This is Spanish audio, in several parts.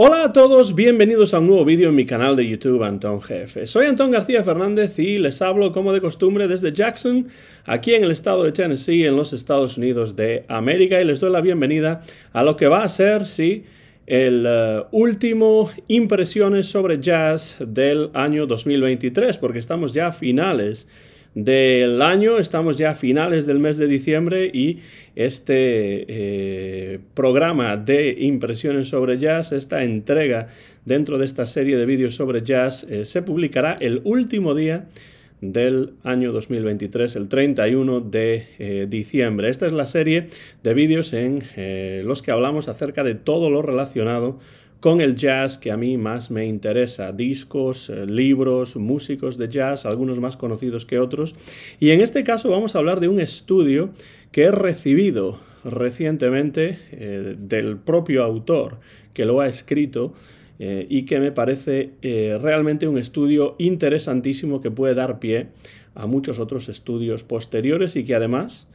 Hola a todos, bienvenidos a un nuevo vídeo en mi canal de YouTube Antón Jefe. Soy Antón García Fernández y les hablo como de costumbre desde Jackson, aquí en el estado de Tennessee, en los Estados Unidos de América, y les doy la bienvenida a lo que va a ser, sí, el eh, último impresiones sobre jazz del año 2023, porque estamos ya a finales del año, estamos ya a finales del mes de diciembre y este eh, programa de impresiones sobre jazz, esta entrega dentro de esta serie de vídeos sobre jazz, eh, se publicará el último día del año 2023, el 31 de eh, diciembre. Esta es la serie de vídeos en los que hablamos acerca de todo lo relacionado con el jazz que a mí más me interesa, discos, eh, libros, músicos de jazz, algunos más conocidos que otros. Y en este caso vamos a hablar de un estudio que he recibido recientemente eh, del propio autor que lo ha escrito eh, y que me parece realmente un estudio interesantísimo que puede dar pie a muchos otros estudios posteriores y que además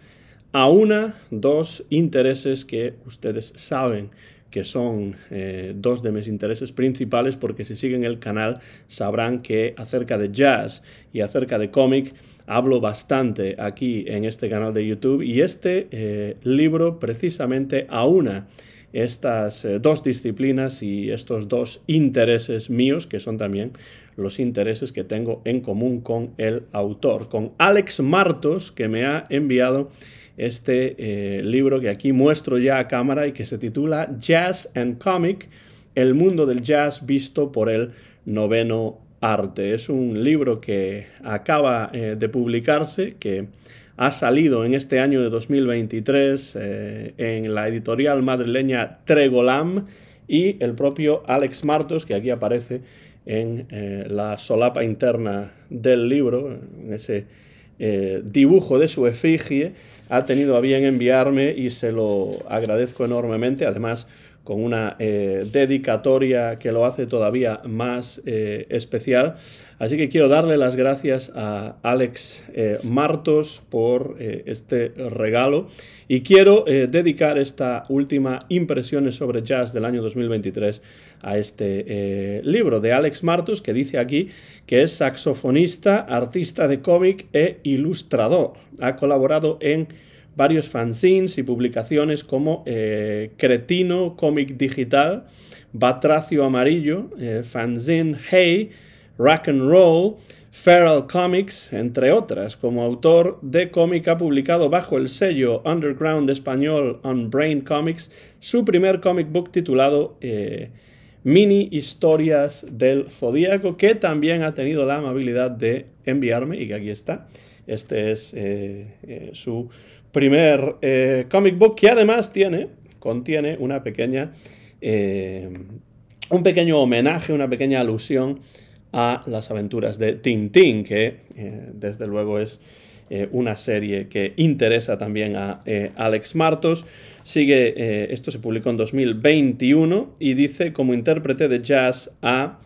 aúna dos intereses que ustedes saben que son eh, dos de mis intereses principales porque si siguen el canal sabrán que acerca de jazz y acerca de cómic hablo bastante aquí en este canal de YouTube y este eh, libro precisamente aúna estas eh, dos disciplinas y estos dos intereses míos que son también los intereses que tengo en común con el autor, con Alex Martos que me ha enviado este eh, libro que aquí muestro ya a cámara y que se titula Jazz and Comic, el mundo del jazz visto por el noveno arte. Es un libro que acaba eh, de publicarse, que ha salido en este año de 2023 eh, en la editorial madrileña Tregolam y el propio Alex Martos, que aquí aparece en la solapa interna del libro, en ese eh, dibujo de su efigie, ha tenido a bien enviarme y se lo agradezco enormemente. Además, con una eh, dedicatoria que lo hace todavía más eh, especial. Así que quiero darle las gracias a Alex eh, Martos por este regalo y quiero dedicar esta última Impresiones sobre Jazz del año 2023 a este libro de Alex Martos que dice aquí que es saxofonista, artista de cómic e ilustrador. Ha colaborado en varios fanzines y publicaciones como eh, Cretino, Comic Digital, Batracio Amarillo, eh, Fanzine Hey, Rock and Roll, Feral Comics, entre otras, como autor de cómic ha publicado bajo el sello underground español On Brain Comics su primer comic book titulado eh, Mini Historias del Zodíaco, que también ha tenido la amabilidad de enviarme y que aquí está. Este es su primer eh, comic book que además tiene, contiene una pequeña, eh, un pequeño homenaje, una pequeña alusión a las aventuras de Tintín, que eh, desde luego es una serie que interesa también a Alex Martos. Sigue, esto se publicó en 2021 y dice como intérprete de jazz ha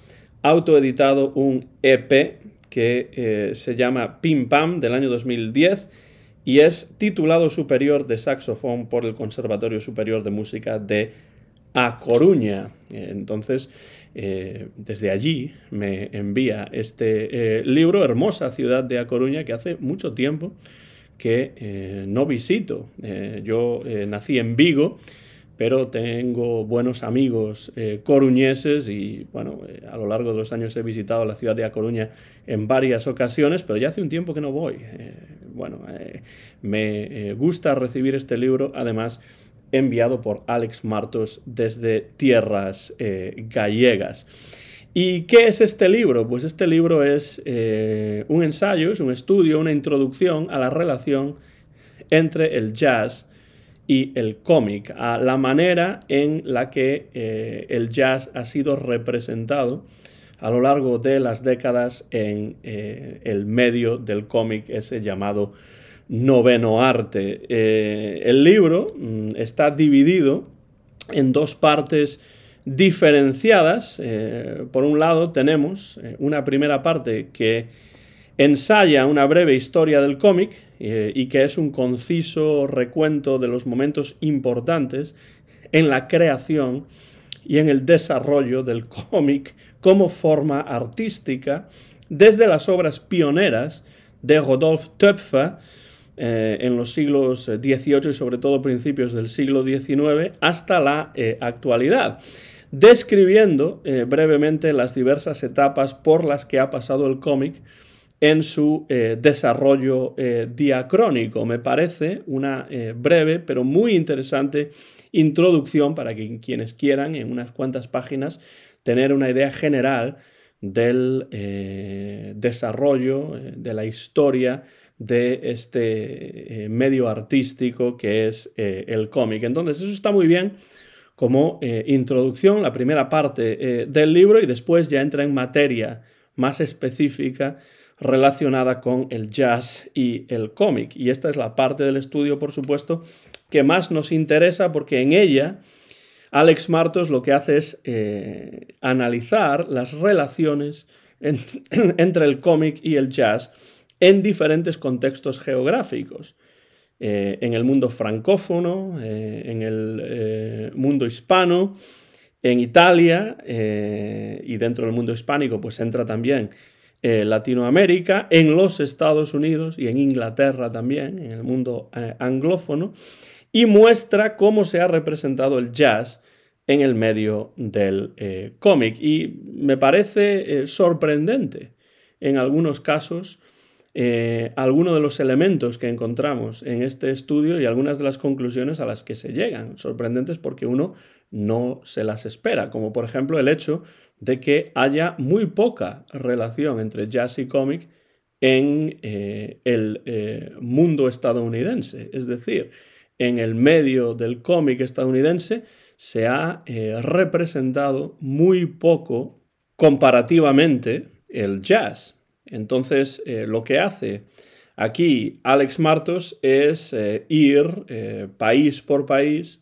autoeditado un EP que se llama Pim Pam del año 2010 y es titulado superior de saxofón por el Conservatorio Superior de Música de A Coruña. Eh, entonces, eh, desde allí me envía este eh, libro, Hermosa ciudad de A Coruña, que hace mucho tiempo que no visito. yo nací en Vigo pero tengo buenos amigos eh, coruñeses y bueno, eh, a lo largo de los años he visitado la ciudad de A Coruña en varias ocasiones, pero ya hace un tiempo que no voy. Eh, bueno, me gusta recibir este libro, además enviado por Alex Martos desde tierras gallegas. ¿Y qué es este libro? Pues este libro es un ensayo, es un estudio, una introducción a la relación entre el jazz y el cómic, a la manera en la que eh, el jazz ha sido representado a lo largo de las décadas en eh, el medio del cómic, ese llamado noveno arte. Eh, el libro mm, está dividido en dos partes diferenciadas. por un lado tenemos una primera parte que ensaya una breve historia del cómic eh, y que es un conciso recuento de los momentos importantes en la creación y en el desarrollo del cómic como forma artística desde las obras pioneras de Rodolphe Töpfer eh, en los siglos XVIII eh, y sobre todo principios del siglo XIX hasta la actualidad describiendo brevemente las diversas etapas por las que ha pasado el cómic en su eh, desarrollo eh, diacrónico. Me parece una eh, breve pero muy interesante introducción para quienes quieran en unas cuantas páginas tener una idea general del desarrollo, de la historia de este medio artístico que es el cómic. Entonces eso está muy bien como introducción, la primera parte del libro y después ya entra en materia más específica relacionada con el jazz y el cómic. Y esta es la parte del estudio, por supuesto, que más nos interesa porque en ella Alex Martos lo que hace es eh, analizar las relaciones entre el cómic y el jazz en diferentes contextos geográficos. Eh, en el mundo francófono, eh, en el mundo hispano, en Italia y dentro del mundo hispánico pues entra también eh, Latinoamérica, en los Estados Unidos y en Inglaterra también, en el mundo eh, anglófono, y muestra cómo se ha representado el jazz en el medio del eh, cómic. Y me parece sorprendente en algunos casos algunos de los elementos que encontramos en este estudio y algunas de las conclusiones a las que se llegan, sorprendentes porque uno no se las espera, como por ejemplo el hecho de que haya muy poca relación entre jazz y cómic en eh, el eh, mundo estadounidense. Es decir, en el medio del cómic estadounidense se ha eh, representado muy poco comparativamente el jazz. Entonces, lo que hace aquí Alex Martos es ir país por país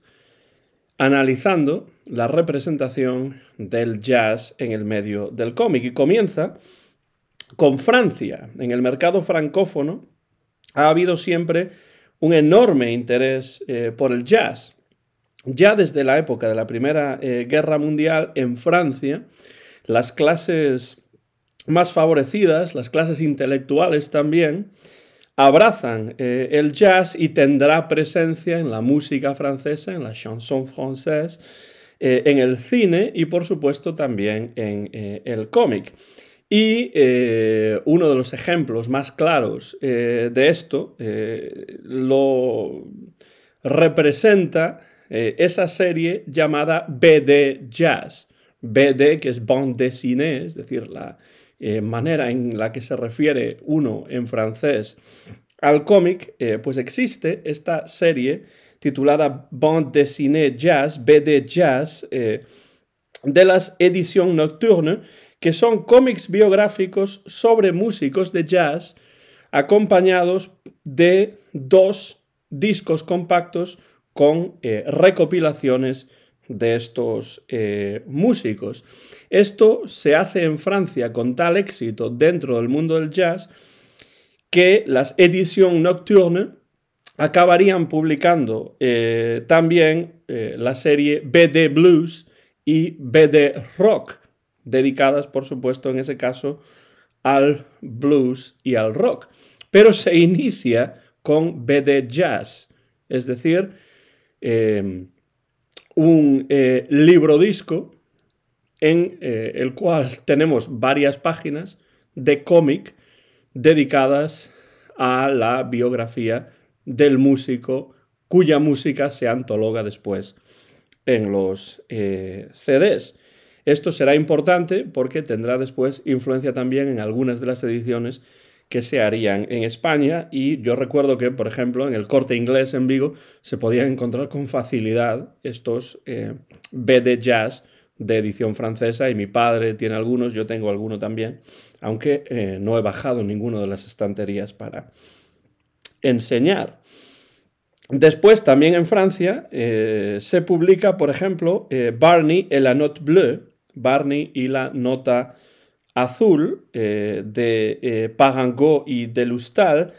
analizando la representación del jazz en el medio del cómic. Y comienza con Francia. En el mercado francófono ha habido siempre un enorme interés eh, por el jazz. Ya desde la época de la Primera eh, Guerra Mundial en Francia, las clases más favorecidas, las clases intelectuales también, abrazan eh, el jazz y tendrá presencia en la música francesa, en la chanson française, eh, en el cine y por supuesto también en eh, el cómic. Y eh, uno de los ejemplos más claros de esto lo representa esa serie llamada BD Jazz. BD, que es Bande dessinée, es decir, la manera en la que se refiere uno en francés al cómic, pues existe esta serie titulada Bande dessinée jazz, BD jazz, eh, de las Editions Nocturnes, que son cómics biográficos sobre músicos de jazz acompañados de dos discos compactos con eh, recopilaciones de estos eh, músicos. Esto se hace en Francia con tal éxito dentro del mundo del jazz que las Editions Nocturnes acabarían publicando eh, también eh, la serie BD Blues y BD Rock, dedicadas por supuesto en ese caso al blues y al rock. Pero se inicia con BD Jazz, es decir, em, un eh, libro disco en el cual tenemos varias páginas de cómic dedicadas a la biografía del músico cuya música se antologa después en los eh, CDs. Esto será importante porque tendrá después influencia también en algunas de las ediciones que se harían en España y yo recuerdo que, por ejemplo, en el corte inglés en Vigo se podían encontrar con facilidad estos eh, BD Jazz de edición francesa y mi padre tiene algunos, yo tengo alguno también, aunque eh, no he bajado ninguno de las estanterías para enseñar. Después, también en Francia, eh, se publica, por ejemplo, eh, Barney et la Note Bleue, Barney y la Nota Azul, eh, de Pagangot y de Lustal,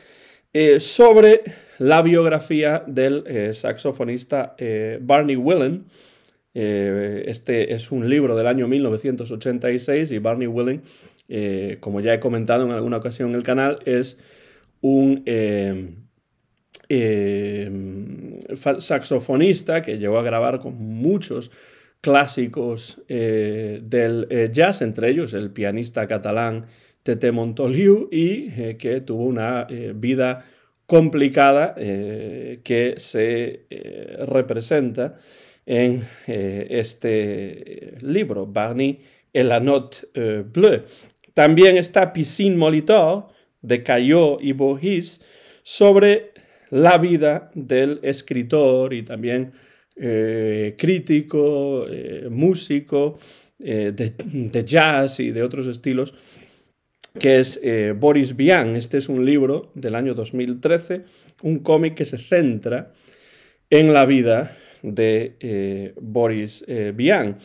sobre la biografía del saxofonista Barney Willen. este es un libro del año 1986 y Barney Willen, como ya he comentado en alguna ocasión en el canal, es un eh, eh, saxofonista que llegó a grabar con muchos clásicos eh, del jazz, entre ellos el pianista catalán Tete Montoliu, y que tuvo una vida complicada que se representa en este libro, Barney en la Note Bleue. También está Piscine Molitor, de Caillot y Borges sobre la vida del escritor y también eh, crítico, eh, músico eh, de, de, jazz y de otros estilos, que es Boris Bian Este es un libro del año 2013, un cómic que se centra en la vida de Boris Bian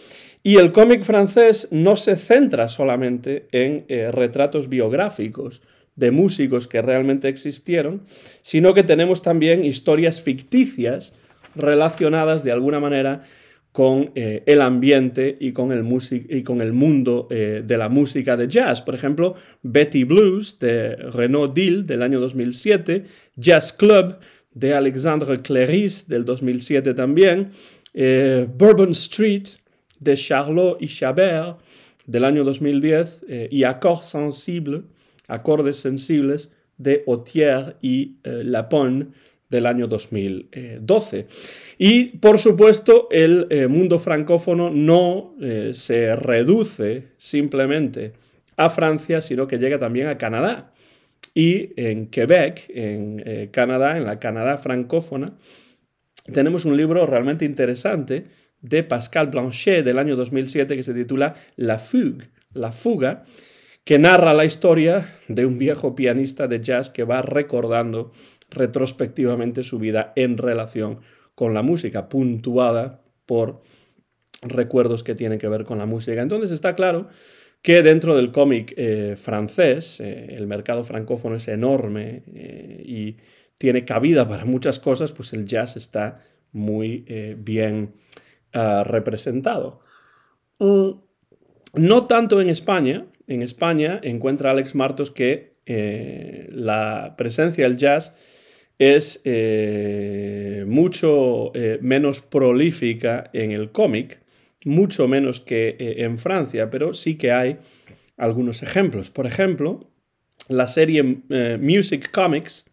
Y el cómic francés no se centra solamente en retratos biográficos, de músicos que realmente existieron, sino que tenemos también historias ficticias relacionadas de alguna manera con eh, el ambiente y con el, y con el mundo eh, de la música de jazz. Por ejemplo, Betty Blues de Renaud Dill del año 2007, Jazz Club de Alexandre Cléris del 2007 también, eh, Bourbon Street de Charlot y Chabert del año 2010 y Accord Sensible acordes sensibles de Autier y eh, del año 2012. Eh, y, por supuesto, el eh, mundo francófono no se reduce simplemente a Francia, sino que llega también a Canadá. Y en Quebec, en Canadá, en la Canadá francófona, tenemos un libro realmente interesante de Pascal Blanchet del año 2007 que se titula La Fugue, la fuga, que narra la historia de un viejo pianista de jazz que va recordando retrospectivamente su vida en relación con la música, puntuada por recuerdos que tienen que ver con la música. Entonces está claro que dentro del cómic eh, francés, eh, el mercado francófono es enorme eh, y tiene cabida para muchas cosas, pues el jazz está muy bien ah, representado. Mm, no tanto en España, en España encuentra Alex Martos que eh, la presencia del jazz es eh, mucho eh, menos prolífica en el cómic, mucho menos que en Francia, pero sí que hay algunos ejemplos. Por ejemplo, la serie Music Comics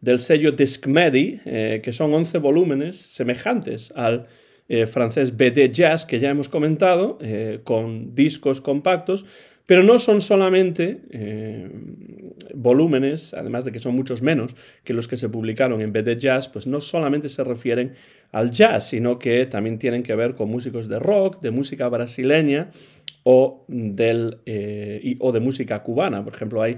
del sello Discmedi, que son 11 volúmenes semejantes al francés BD Jazz que ya hemos comentado, con discos compactos, pero no son solamente eh, volúmenes, además de que son muchos menos que los que se publicaron en vez de jazz, pues no solamente se refieren al jazz, sino que también tienen que ver con músicos de rock, de música brasileña o, del, eh, o de música cubana. Por ejemplo, hay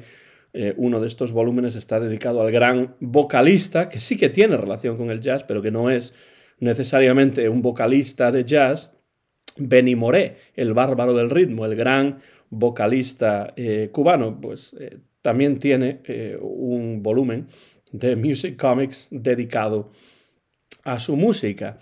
eh, uno de estos volúmenes está dedicado al gran vocalista, que sí que tiene relación con el jazz, pero que no es necesariamente un vocalista de jazz, Benny Moré, el bárbaro del ritmo, el gran vocalista eh, cubano, pues eh, también tiene eh, un volumen de Music Comics dedicado a su música.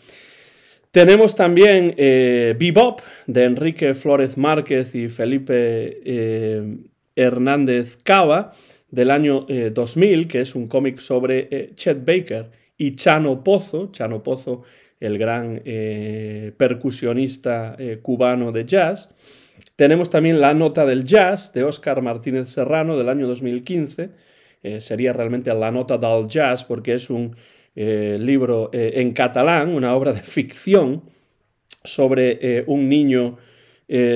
Tenemos también Bebop de Enrique Flores Márquez y Felipe Hernández Cava del año 2000, que es un cómic sobre Chet Baker y Chano Pozo, Chano Pozo el gran percusionista cubano de jazz. Tenemos también la nota del jazz de Óscar Martínez Serrano del año 2015. Eh, sería realmente la nota del jazz porque es un eh, libro eh, en catalán, una obra de ficción sobre un niño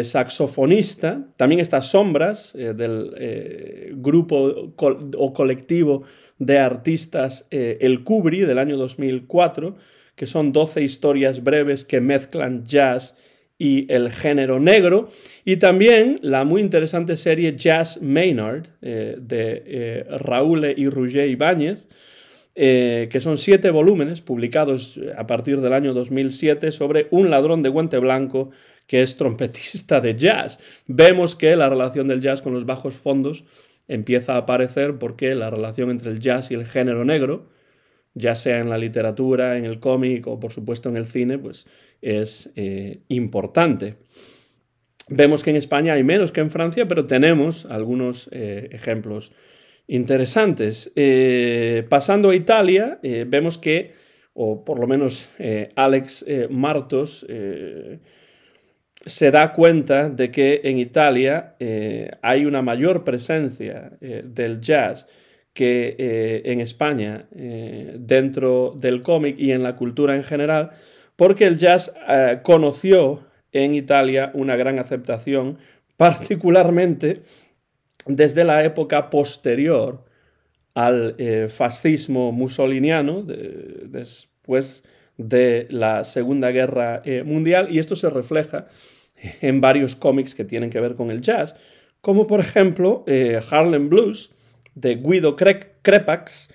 saxofonista. También estas sombras del grupo o colectivo de artistas El Cubri del año 2004, que son 12 historias breves que mezclan jazz y el género negro, y también la muy interesante serie Jazz Maynard eh, de eh, Raúl y e. Roger Ibáñez, eh, que son siete volúmenes publicados a partir del año 2007 sobre un ladrón de guante blanco que es trompetista de jazz. Vemos que la relación del jazz con los bajos fondos empieza a aparecer porque la relación entre el jazz y el género negro, ya sea en la literatura, en el cómic o por supuesto en el cine, pues es eh, importante. Vemos que en España hay menos que en Francia, pero tenemos algunos eh, ejemplos interesantes. Eh, pasando a Italia, vemos que, o por lo menos Alex Martos, se da cuenta de que en Italia hay una mayor presencia del jazz que eh, en España, eh, dentro del cómic y en la cultura en general, porque el jazz eh, conoció en Italia una gran aceptación, particularmente desde la época posterior al fascismo mussoliniano, después de la Segunda Guerra Mundial, y esto se refleja en varios cómics que tienen que ver con el jazz, como por ejemplo Harlem Blues, de Guido Crepax,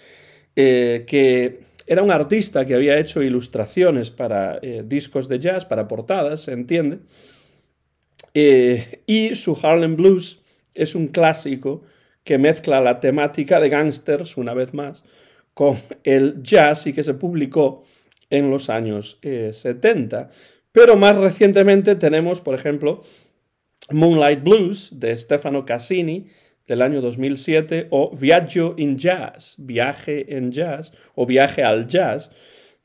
eh, que era un artista que había hecho ilustraciones para eh, discos de jazz, para portadas, se entiende. Eh, y su Harlem Blues es un clásico que mezcla la temática de gangsters, una vez más, con el jazz y que se publicó en los años 70. Pero más recientemente tenemos, por ejemplo, Moonlight Blues de Stefano Cassini, del año 2007 o Viaggio in Jazz, Viaje en Jazz o Viaje al Jazz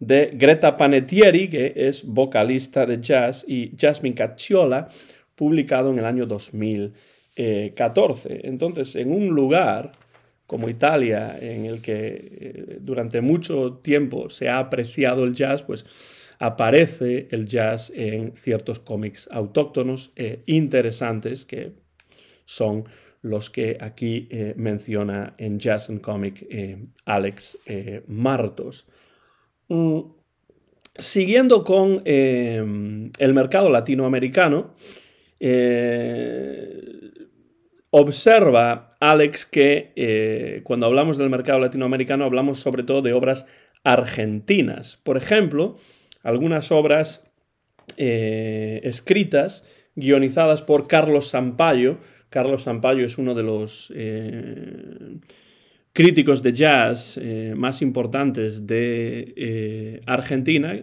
de Greta Panettieri, que es vocalista de jazz, y Jasmine Cacciola, publicado en el año 2014. Entonces, en un lugar como Italia, en el que eh, durante mucho tiempo se ha apreciado el jazz, pues aparece el jazz en ciertos cómics autóctonos e interesantes que son los que aquí eh, menciona en Jazz and Comic eh, Alex eh, Martos. Mm, siguiendo con el mercado latinoamericano, observa Alex que cuando hablamos del mercado latinoamericano hablamos sobre todo de obras argentinas. Por ejemplo, algunas obras escritas, guionizadas por Carlos Sampaio, Carlos Sampaio es uno de los eh, críticos de jazz eh, más importantes de eh, Argentina,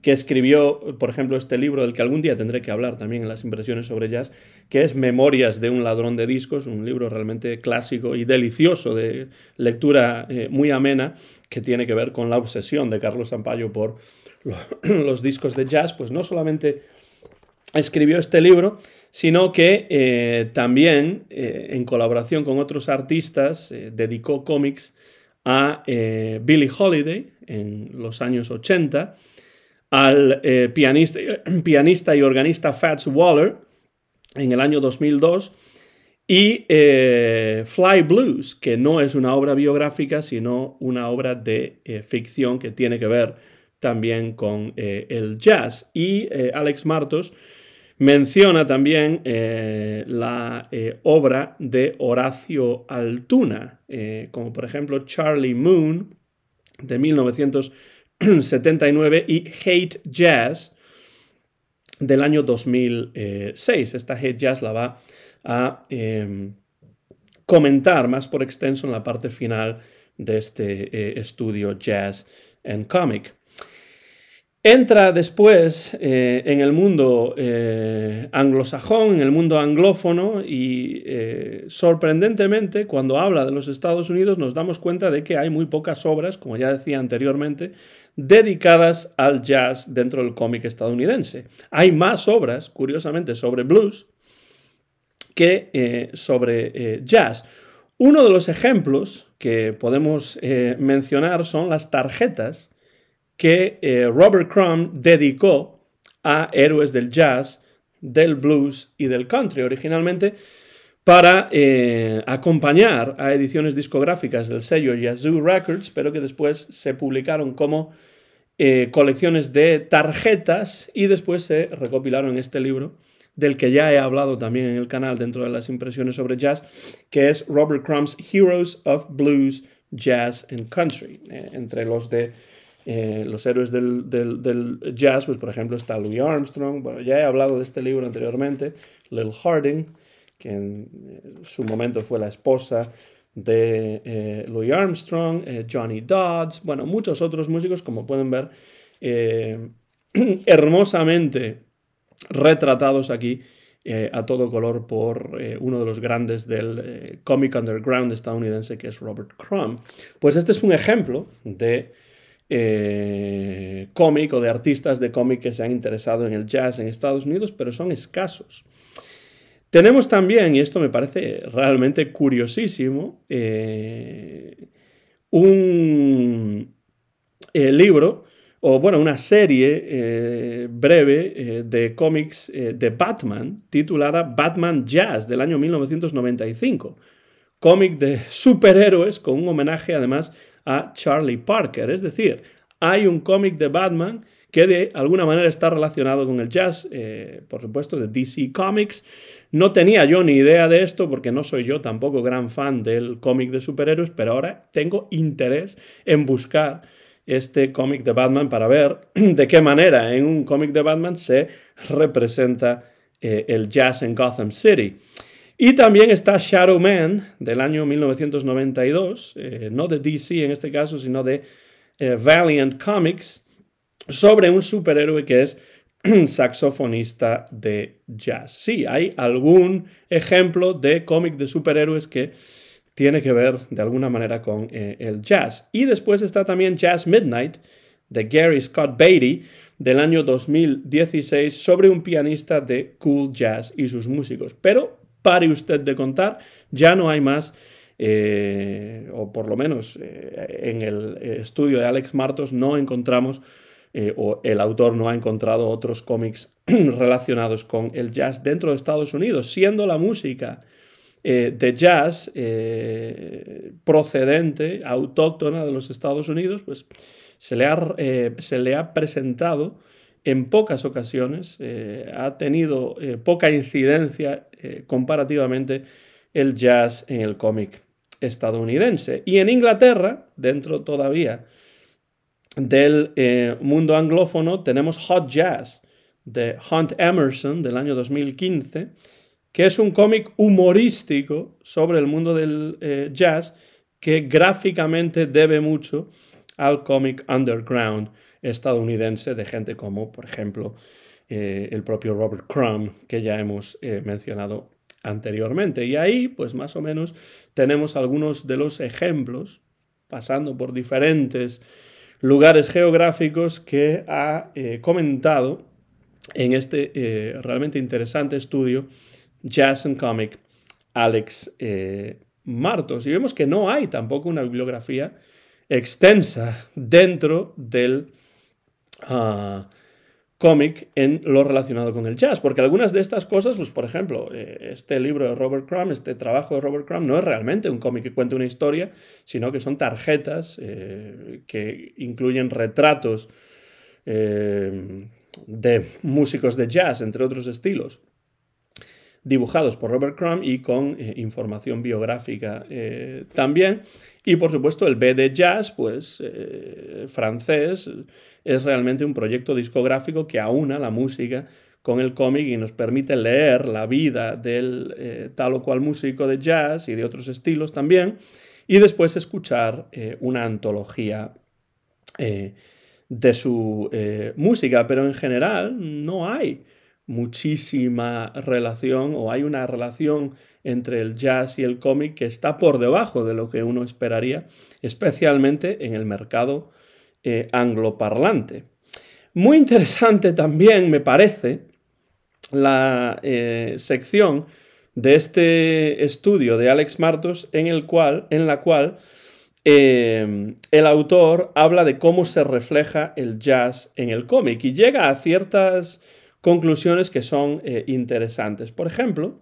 que escribió, por ejemplo, este libro del que algún día tendré que hablar también en las impresiones sobre jazz, que es Memorias de un ladrón de discos, un libro realmente clásico y delicioso de lectura muy amena, que tiene que ver con la obsesión de Carlos Sampaio por los discos de jazz, pues no solamente escribió este libro, sino que eh, también, eh, en colaboración con otros artistas, eh, dedicó cómics a Billie Holiday en los años 80, al pianista, pianista, y organista Fats Waller en el año 2002, y Fly Blues, que no es una obra biográfica, sino una obra de ficción que tiene que ver también con el jazz. Y Alex Martos Menciona también eh, la eh, obra de Horacio Altuna, eh, como por ejemplo Charlie Moon de 1979 y Hate Jazz del año 2006. Esta Hate Jazz la va a em, comentar más por extenso en la parte final de este estudio Jazz and Comic. Entra después eh, en el mundo eh, anglosajón, en el mundo anglófono y eh, sorprendentemente cuando habla de los Estados Unidos nos damos cuenta de que hay muy pocas obras, como ya decía anteriormente, dedicadas al jazz dentro del cómic estadounidense. Hay más obras, curiosamente, sobre blues que sobre jazz. Uno de los ejemplos que podemos mencionar son las tarjetas que eh, Robert Crumb dedicó a héroes del jazz, del blues y del country originalmente para eh, acompañar a ediciones discográficas del sello Yazoo Records, pero que después se publicaron como eh, colecciones de tarjetas y después se recopilaron este libro del que ya he hablado también en el canal dentro de las impresiones sobre jazz, que es Robert Crumb's Heroes of Blues, Jazz and Country, entre los de eh, los héroes del, jazz, pues por ejemplo está Louis Armstrong, bueno, ya he hablado de este libro anteriormente, Lil Harding, que en eh, su momento fue la esposa de eh, Louis Armstrong, Johnny Dodds, bueno, muchos otros músicos, como pueden ver, hermosamente retratados aquí a todo color por uno de los grandes del comic underground estadounidense, que es Robert Crumb. Pues este es un ejemplo de eh, cómic o de artistas de cómic que se han interesado en el jazz en Estados Unidos, pero son escasos. Tenemos también, y esto me parece realmente curiosísimo, eh, un eh, libro, o bueno, una serie breve de cómics de Batman, titulada Batman Jazz, del año 1995 cómic de superhéroes con un homenaje además a Charlie Parker. Es decir, hay un cómic de Batman que de alguna manera está relacionado con el jazz, eh, por supuesto, de DC Comics. No tenía yo ni idea de esto porque no soy yo tampoco gran fan del cómic de superhéroes, pero ahora tengo interés en buscar este cómic de Batman para ver de qué manera en un cómic de Batman se representa eh, el jazz en Gotham City. Y también está Shadow Man del año 1992, eh, no de DC en este caso, sino de eh, Valiant Comics, sobre un superhéroe que es saxofonista de jazz. Sí, hay algún ejemplo de cómic de superhéroes que tiene que ver de alguna manera con eh, el jazz. Y después está también Jazz Midnight de Gary Scott Beatty del año 2016 sobre un pianista de cool jazz y sus músicos. Pero pare usted de contar, ya no hay más. Eh, o por lo menos eh, en el estudio de Alex Martos no encontramos, eh, o el autor no ha encontrado otros cómics relacionados con el jazz dentro de Estados Unidos, siendo la música de jazz procedente, autóctona de los Estados Unidos, pues se le ha presentado en pocas ocasiones, eh, ha tenido eh, poca incidencia eh, comparativamente el jazz en el cómic estadounidense. Y en Inglaterra, dentro todavía del mundo anglófono, tenemos Hot Jazz de Hunt Emerson del año 2015, que es un cómic humorístico sobre el mundo del jazz que gráficamente debe mucho al cómic underground estadounidense de gente como, por ejemplo, eh, el propio Robert Crumb, que ya hemos eh, mencionado anteriormente. Y ahí, pues más o menos, tenemos algunos de los ejemplos, pasando por diferentes lugares geográficos que ha eh, comentado en este realmente interesante estudio Jazz and Comic Alex Martos. Y vemos que no hay tampoco una bibliografía extensa dentro del cómic en lo relacionado con el jazz, porque algunas de estas cosas, pues por ejemplo, eh, este libro de Robert Crumb, este trabajo de Robert Crumb, no es realmente un cómic que cuente una historia, sino que son tarjetas eh, que incluyen retratos eh, de músicos de jazz, entre otros estilos dibujados por Robert Crumb y con eh, información biográfica eh, también. Y por supuesto el B de Jazz, pues eh, francés, es realmente un proyecto discográfico que aúna la música con el cómic y nos permite leer la vida del tal o cual músico de jazz y de otros estilos también, y después escuchar una antología de su música, pero en general no hay muchísima relación o hay una relación entre el jazz y el cómic que está por debajo de lo que uno esperaría, especialmente en el mercado eh, angloparlante. Muy interesante también me parece la eh, sección de este estudio de Alex Martos en, el cual, en la cual eh, el autor habla de cómo se refleja el jazz en el cómic y llega a ciertas conclusiones que son eh, interesantes. Por ejemplo,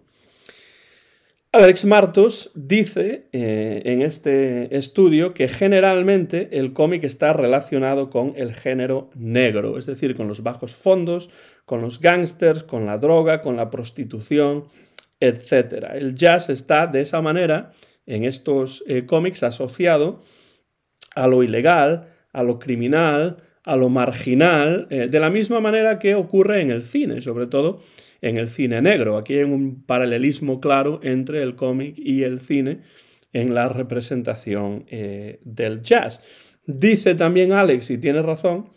Alex Martos dice eh, en este estudio que generalmente el cómic está relacionado con el género negro, es decir, con los bajos fondos, con los gángsters, con la droga, con la prostitución, etc. El jazz está de esa manera en estos eh, cómics asociado a lo ilegal, a lo criminal, a lo marginal, eh, de la misma manera que ocurre en el cine, sobre todo en el cine negro. Aquí hay un paralelismo claro entre el cómic y el cine en la representación eh, del jazz. Dice también Alex, y tiene razón,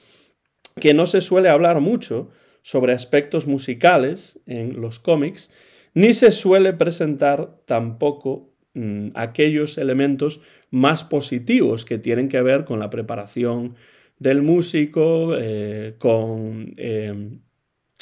que no se suele hablar mucho sobre aspectos musicales en los cómics, ni se suele presentar tampoco mm, aquellos elementos más positivos que tienen que ver con la preparación del músico, eh, con eh,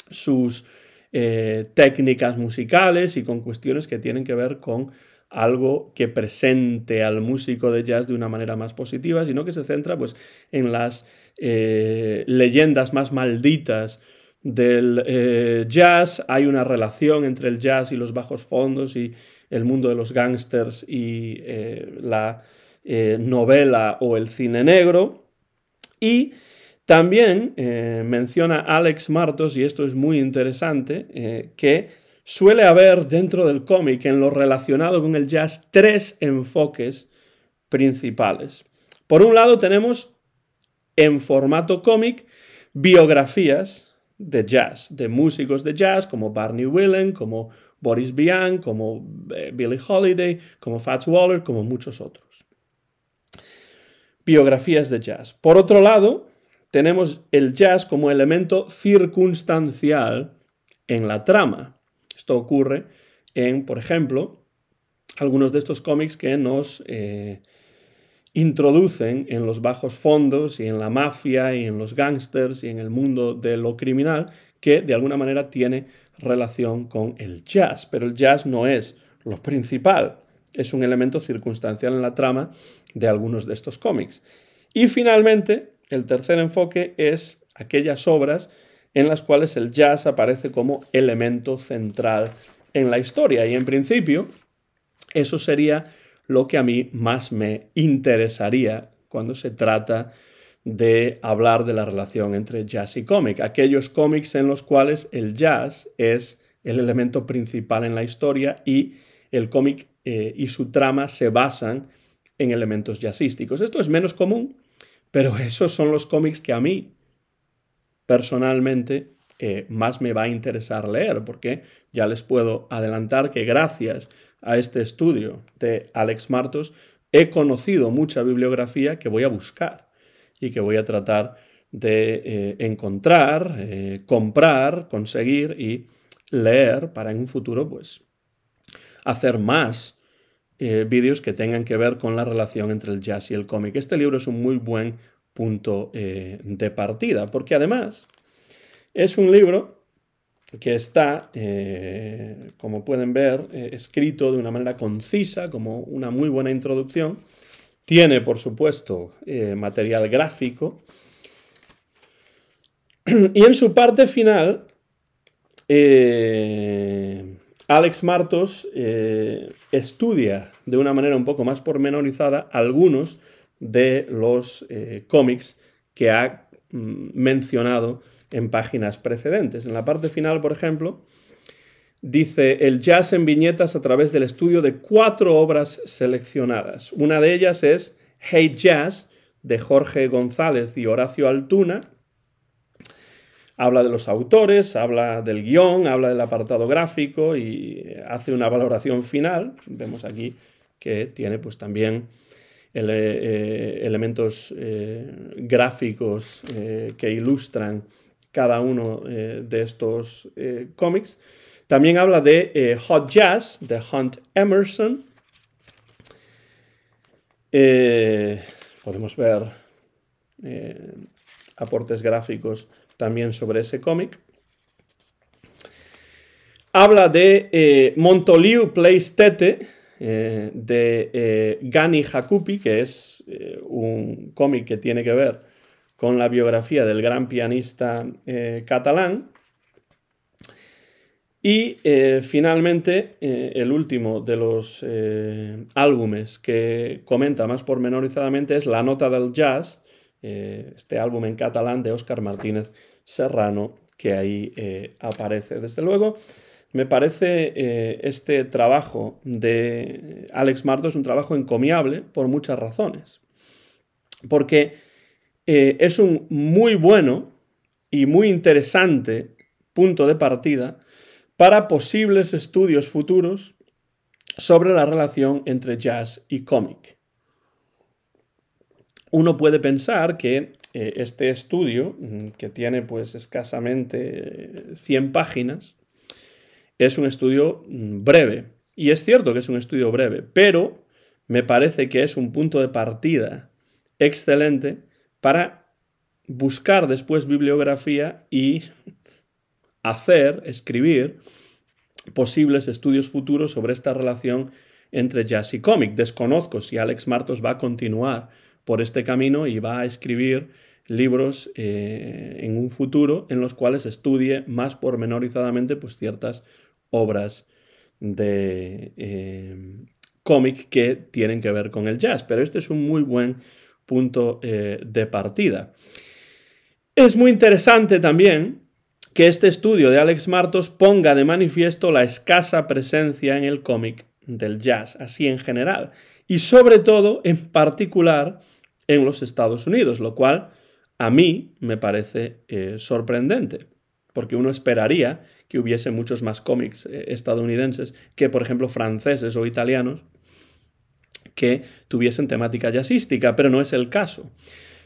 sus eh, técnicas musicales y con cuestiones que tienen que ver con algo que presente al músico de jazz de una manera más positiva, sino que se centra pues, en las leyendas más malditas del jazz. Hay una relación entre el jazz y los bajos fondos y el mundo de los gángsters y la novela o el cine negro. Y también eh, menciona Alex Martos, y esto es muy interesante, eh, que suele haber dentro del cómic, en lo relacionado con el jazz, tres enfoques principales. Por un lado tenemos, en formato cómic, biografías de jazz, de músicos de jazz como Barney Willen, como Boris Vian, como Billy eh, Billie Holiday, como Fats Waller, como muchos otros biografías de jazz. Por otro lado, tenemos el jazz como elemento circunstancial en la trama. Esto ocurre en, por ejemplo, algunos de estos cómics que nos eh, introducen en los bajos fondos y en la mafia y en los gángsters y en el mundo de lo criminal que de alguna manera tiene relación con el jazz, pero el jazz no es lo principal es un elemento circunstancial en la trama de algunos de estos cómics. Y finalmente, el tercer enfoque es aquellas obras en las cuales el jazz aparece como elemento central en la historia. Y en principio, eso sería lo que a mí más me interesaría cuando se trata de hablar de la relación entre jazz y cómic. Aquellos cómics en los cuales el jazz es el elemento principal en la historia y el cómic eh, y su trama se basan en elementos jazzísticos. Esto es menos común, pero esos son los cómics que a mí personalmente eh, más me va a interesar leer, porque ya les puedo adelantar que gracias a este estudio de Alex Martos he conocido mucha bibliografía que voy a buscar y que voy a tratar de eh, encontrar, comprar, conseguir y leer para en un futuro pues hacer más eh, vídeos que tengan que ver con la relación entre el jazz y el cómic. Este libro es un muy buen punto eh, de partida, porque además es un libro que está, eh, como pueden ver, escrito de una manera concisa, como una muy buena introducción. Tiene, por supuesto, material gráfico. Y en su parte final, Alex Martos eh, estudia de una manera un poco más pormenorizada algunos de los eh, cómics que ha mm, mencionado en páginas precedentes. En la parte final, por ejemplo, dice el jazz en viñetas a través del estudio de cuatro obras seleccionadas. Una de ellas es Hey Jazz, de Jorge González y Horacio Altuna, habla de los autores, habla del guión, habla del apartado gráfico y hace una valoración final. Vemos aquí que tiene pues también eh, elementos eh, gráficos eh, que ilustran cada uno de estos cómics. También habla de Hot Jazz, de Hunt Emerson. podemos ver aportes gráficos también sobre ese cómic. Habla de eh, Montoliu Plaistete, eh, de eh, Gani Jacupi, que es un cómic que tiene que ver con la biografía del gran pianista catalán. Y finalmente, el último de los álbumes que comenta más pormenorizadamente es La Nota del Jazz, este álbum en catalán de Óscar Martínez Serrano que ahí eh, aparece. Desde luego, me parece eh, este trabajo de Alex Marto es un trabajo encomiable por muchas razones. Porque eh, es un muy bueno y muy interesante punto de partida para posibles estudios futuros sobre la relación entre jazz y cómic. Uno puede pensar que eh, este estudio, mm, que tiene pues escasamente 100 eh, páginas, es un estudio mm, breve. Y es cierto que es un estudio breve, pero me parece que es un punto de partida excelente para buscar después bibliografía y hacer, escribir posibles estudios futuros sobre esta relación entre jazz y cómic. Desconozco si Alex Martos va a continuar por este camino y va a escribir libros eh, en un futuro en los cuales estudie más pormenorizadamente pues, ciertas obras de eh, cómic que tienen que ver con el jazz. Pero este es un muy buen punto eh, de partida. Es muy interesante también que este estudio de Alex Martos ponga de manifiesto la escasa presencia en el cómic del jazz, así en general, y sobre todo, en particular, en los Estados Unidos, lo cual a mí me parece eh, sorprendente, porque uno esperaría que hubiese muchos más cómics eh, estadounidenses que, por ejemplo, franceses o italianos que tuviesen temática jazzística, pero no es el caso.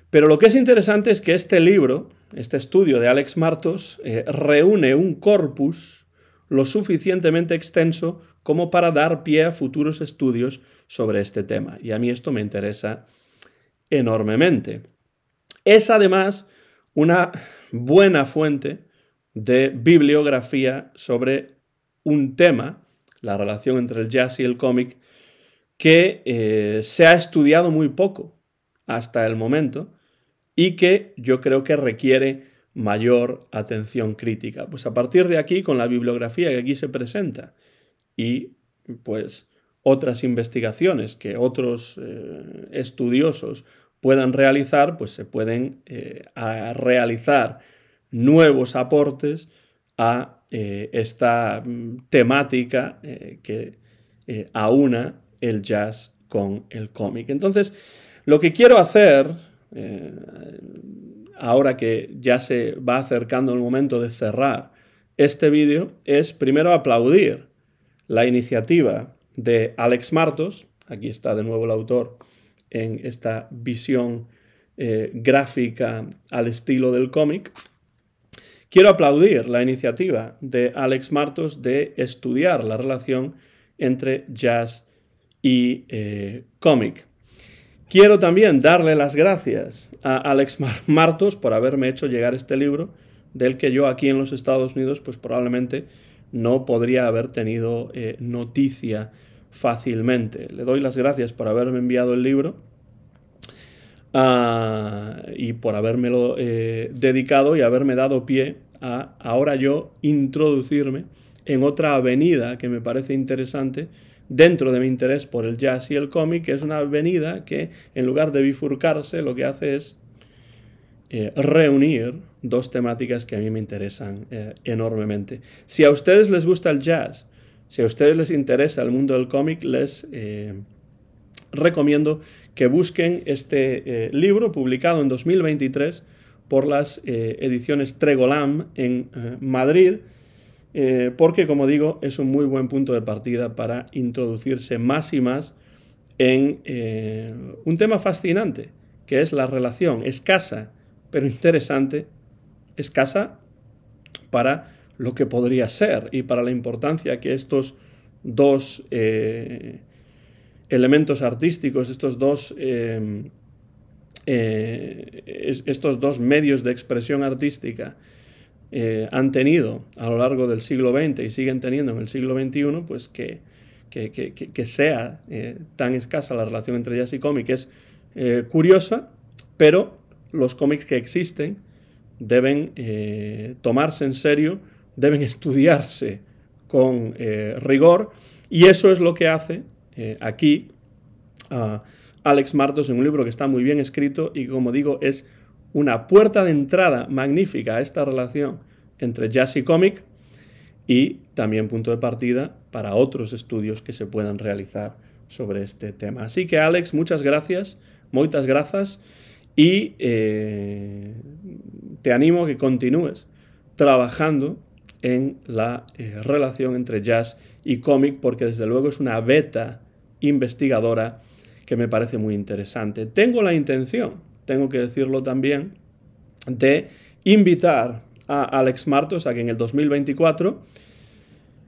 Pero lo que es interesante es que este libro, este estudio de Alex Martos, eh, reúne un corpus lo suficientemente extenso como para dar pie a futuros estudios sobre este tema. Y a mí esto me interesa enormemente. Es además una buena fuente de bibliografía sobre un tema, la relación entre el jazz y el cómic, que eh, se ha estudiado muy poco hasta el momento y que yo creo que requiere mayor atención crítica. Pues a partir de aquí, con la bibliografía que aquí se presenta y pues otras investigaciones que otros eh, estudiosos puedan realizar, pues se pueden eh, realizar nuevos aportes a eh, esta mm, temática que aúna el jazz con el cómic. Entonces, lo que quiero hacer, ahora que ya se va acercando el momento de cerrar este vídeo, es primero aplaudir la iniciativa de Alex Martos, aquí está de nuevo el autor en esta visión eh, gráfica al estilo del cómic, quiero aplaudir la iniciativa de Alex Martos de estudiar la relación entre jazz y eh, cómic. Quiero también darle las gracias a Alex Martos por haberme hecho llegar este libro, del que yo aquí en los Estados Unidos pues probablemente no podría haber tenido eh, noticia fácilmente. Le doy las gracias por haberme enviado el libro ah, y por habérmelo eh, dedicado y haberme dado pie a ahora yo introducirme en otra avenida que me parece interesante dentro de mi interés por el jazz y el cómic, que es una avenida que en lugar de bifurcarse lo que hace es eh, reunir dos temáticas que a mí me interesan eh, enormemente. Si a ustedes les gusta el jazz, si a ustedes les interesa el mundo del cómic, les eh, recomiendo que busquen este libro publicado en 2023 por las ediciones Tregolam en Madrid, porque como digo, es un muy buen punto de partida para introducirse más y más en un tema fascinante, que es la relación escasa pero interesante, escasa para lo que podría ser y para la importancia que estos dos eh, elementos artísticos, estos dos, eh, eh, estos dos medios de expresión artística han tenido a lo largo del siglo XX y siguen teniendo en el siglo XXI, pues que, que sea tan escasa la relación entre jazz y cómic es curiosa, pero los cómics que existen deben eh, tomarse en serio, deben estudiarse con eh, rigor y eso es lo que hace eh, aquí Alex Martos en un libro que está muy bien escrito y como digo es una puerta de entrada magnífica a esta relación entre jazz y cómic y también punto de partida para otros estudios que se puedan realizar sobre este tema. Así que Alex, muchas gracias, muchas gracias. Y eh, te animo a que continúes trabajando en la eh, relación entre jazz y cómic, porque desde luego es una beta investigadora que me parece muy interesante. Tengo la intención, tengo que decirlo también, de invitar a Alex Martos a que en el 2024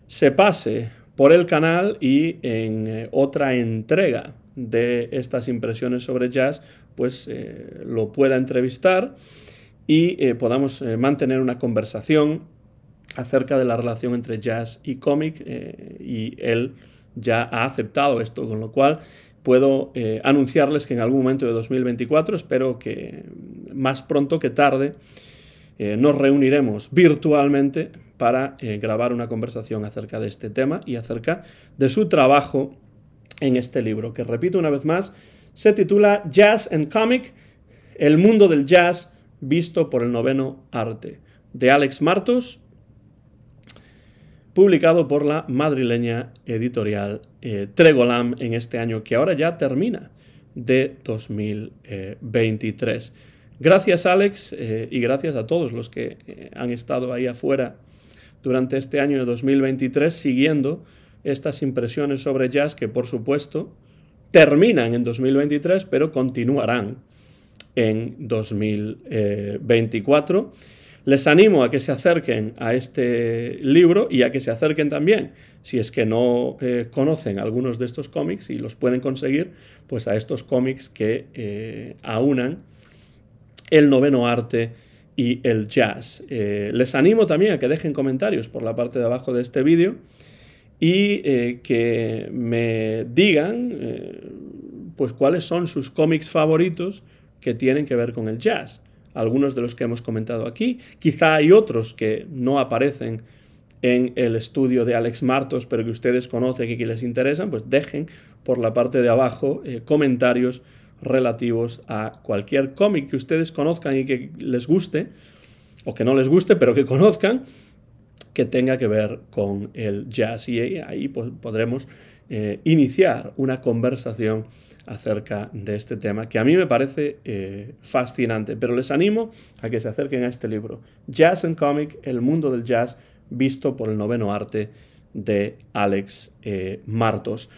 se pase por el canal y en eh, otra entrega de estas impresiones sobre jazz, pues eh, lo pueda entrevistar y eh, podamos mantener una conversación acerca de la relación entre jazz y cómic y él ya ha aceptado esto, con lo cual puedo anunciarles que en algún momento de 2024, espero que más pronto que tarde, nos reuniremos virtualmente para eh, grabar una conversación acerca de este tema y acerca de su trabajo en este libro, que repito una vez más, se titula Jazz and Comic, el mundo del jazz visto por el noveno arte, de Alex Martus publicado por la madrileña editorial eh, Tregolam en este año que ahora ya termina de 2023. Eh, gracias Alex y gracias a todos los que han estado ahí afuera durante este año de 2023 siguiendo estas impresiones sobre jazz que por supuesto terminan en 2023 pero continuarán en 2024. Les animo a que se acerquen a este libro y a que se acerquen también, si es que no eh, conocen algunos de estos cómics y los pueden conseguir, pues a estos cómics que eh, aunan el noveno arte y el jazz. Eh, les animo también a que dejen comentarios por la parte de abajo de este vídeo y eh, que me digan eh, pues cuáles son sus cómics favoritos que tienen que ver con el jazz. Algunos de los que hemos comentado aquí, quizá hay otros que no aparecen en el estudio de Alex Martos, pero que ustedes conocen y que les interesan, pues dejen por la parte de abajo comentarios relativos a cualquier cómic que ustedes conozcan y que les guste, o que no les guste, pero que conozcan, que tenga que ver con el jazz. Y ahí pues, podremos eh, iniciar una conversación acerca de este tema, que a mí me parece eh, fascinante, pero les animo a que se acerquen a este libro, Jazz and Comic, el mundo del jazz visto por el noveno arte de Alex eh, Martos.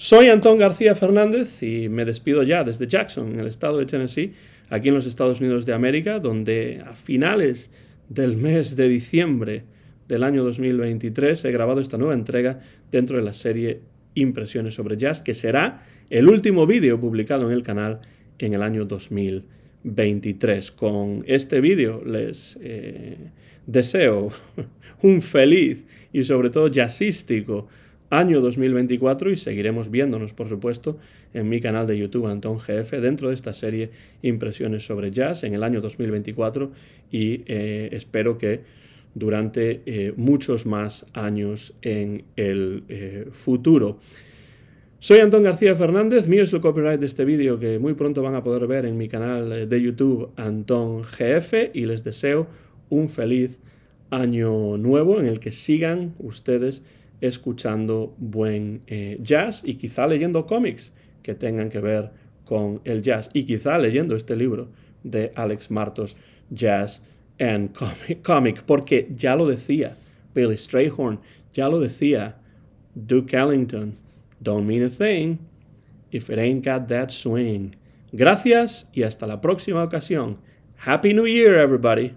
Soy Antón García Fernández y me despido ya desde Jackson, en el estado de Tennessee, aquí en los Estados Unidos de América, donde a finales del mes de diciembre del año 2023 he grabado esta nueva entrega dentro de la serie Impresiones sobre Jazz, que será el último vídeo publicado en el canal en el año 2023. Con este vídeo les eh, deseo un feliz y sobre todo jazzístico año 2024 y seguiremos viéndonos, por supuesto, en mi canal de YouTube Antón GF dentro de esta serie Impresiones sobre Jazz en el año 2024 y eh, espero que durante eh, muchos más años en el eh, futuro. Soy Antón García Fernández, mío es el copyright de este vídeo que muy pronto van a poder ver en mi canal de YouTube Antón GF y les deseo un feliz año nuevo en el que sigan ustedes escuchando buen eh, jazz y quizá leyendo cómics que tengan que ver con el jazz y quizá leyendo este libro de Alex Martos, Jazz and Comic, comic porque ya lo decía Billy Strayhorn, ya lo decía Duke Ellington, Don't Mean a Thing, If It Ain't Got That Swing. Gracias y hasta la próxima ocasión. Happy New Year, everybody!